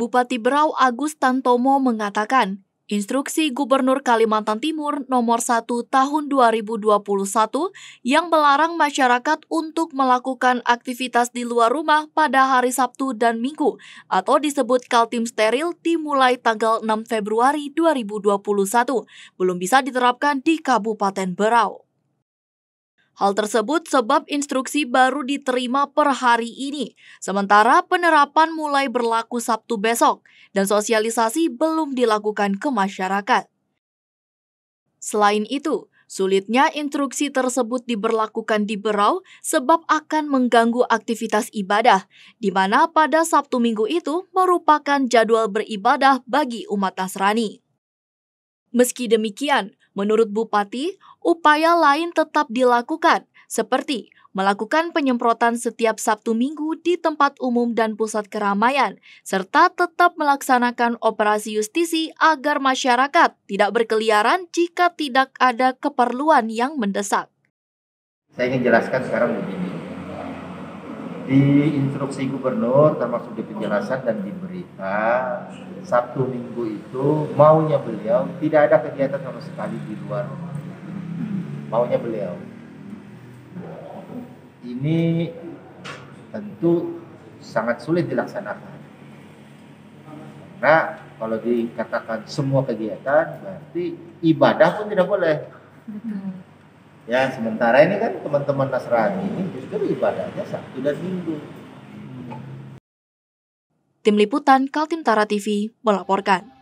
Bupati Berau Agus Tantomo mengatakan, Instruksi Gubernur Kalimantan Timur Nomor 1 Tahun 2021 yang melarang masyarakat untuk melakukan aktivitas di luar rumah pada hari Sabtu dan Minggu atau disebut Kaltim steril dimulai tanggal 6 Februari 2021 belum bisa diterapkan di Kabupaten Berau. Hal tersebut sebab instruksi baru diterima per hari ini, sementara penerapan mulai berlaku Sabtu besok dan sosialisasi belum dilakukan ke masyarakat. Selain itu, sulitnya instruksi tersebut diberlakukan di Berau sebab akan mengganggu aktivitas ibadah, di mana pada Sabtu minggu itu merupakan jadwal beribadah bagi umat Nasrani. Meski demikian, menurut Bupati, upaya lain tetap dilakukan, seperti melakukan penyemprotan setiap Sabtu Minggu di tempat umum dan pusat keramaian, serta tetap melaksanakan operasi justisi agar masyarakat tidak berkeliaran jika tidak ada keperluan yang mendesak. Saya ingin jelaskan sekarang begini di instruksi gubernur termasuk di penjelasan dan di berita Sabtu Minggu itu maunya beliau tidak ada kegiatan sama sekali di luar rumah maunya beliau ini tentu sangat sulit dilaksanakan karena kalau dikatakan semua kegiatan berarti ibadah pun tidak boleh Ya, sementara ini kan teman-teman Nasrani ini justru ibadahnya Sabtu dan Minggu. Tim Liputan Kaltim Tara TV melaporkan.